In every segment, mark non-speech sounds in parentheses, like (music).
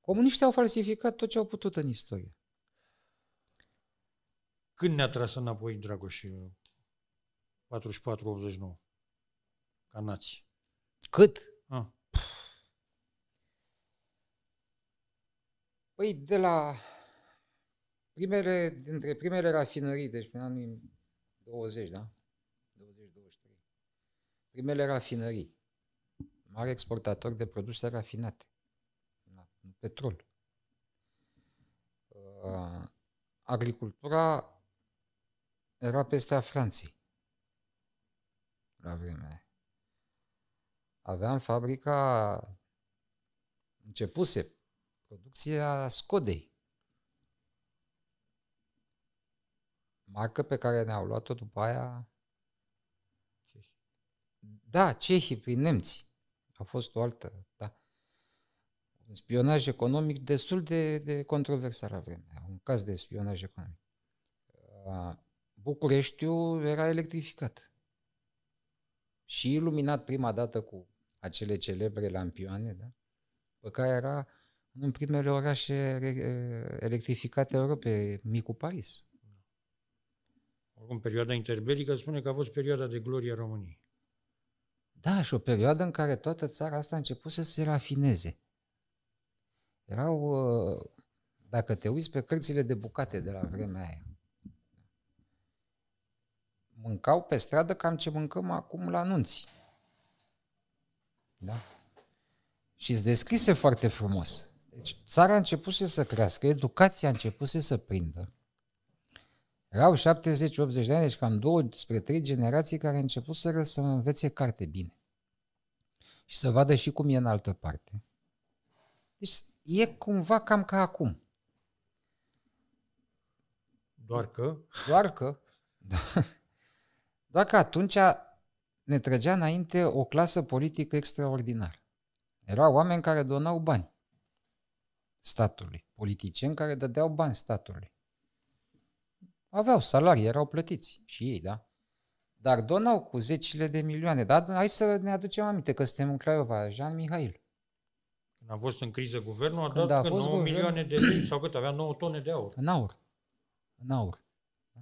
Comuniștii au falsificat tot ce au putut în istorie. Când ne-a tras înapoi Dragoș 44-89? Uh, Ca nați. Cât? Ah. Păi de la primele, dintre primele rafinării, deci prin anii 20, da? 20-23. Primele rafinării. Mare exportator de produse rafinate petrol. Uh, agricultura era peste a Franței la vremea Aveam fabrica, începuse producția Scodei. Marcă pe care ne-au luat-o după aia da, cehii prin nemți. A fost o altă, da un spionaj economic destul de, de controversat la vremea, un caz de spionaj economic. Bucureștiul era electrificat și iluminat prima dată cu acele celebre lampioane, da? pe care era unul primele orașe electrificate Europei, micul Paris. Oricum, perioada interbelică spune că a fost perioada de glorie a României. Da, și o perioadă în care toată țara asta a început să se rafineze. Erau, ă, dacă te uiți pe cărțile de bucate de la vremea aia, mâncau pe stradă cam ce mâncăm acum la anunții. Da? Și îți descrise foarte frumos. Deci, țara a început să crească, educația a început să prindă. Erau 70-80 de ani, deci cam două spre trei generații care au început să, învețe carte bine. Și să vadă și cum e în altă parte. Deci e cumva cam ca acum. Doar că? Doar că. Da. Doar că atunci ne trăgea înainte o clasă politică extraordinară. Erau oameni care donau bani statului, politicieni care dădeau bani statului. Aveau salarii, erau plătiți și ei, da? Dar donau cu zecile de milioane. Dar hai să ne aducem aminte că suntem în Craiova, Jean Mihail a fost în criză guvernul, a Când dat a fost 9 guvern... milioane de lei sau cât, avea 9 tone de aur. În aur. În aur. Da?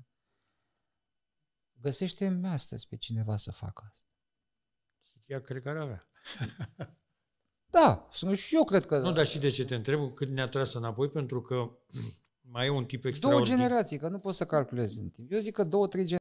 Găsește-mi astăzi pe cineva să facă asta. Ea cred că ar avea. (laughs) da, și eu cred că... Nu, dar și de ce te întreb cât ne-a tras înapoi, pentru că (clears throat) mai e un tip extraordinar. Două generații, că nu poți să calculezi în timp. Eu zic că două, trei generații.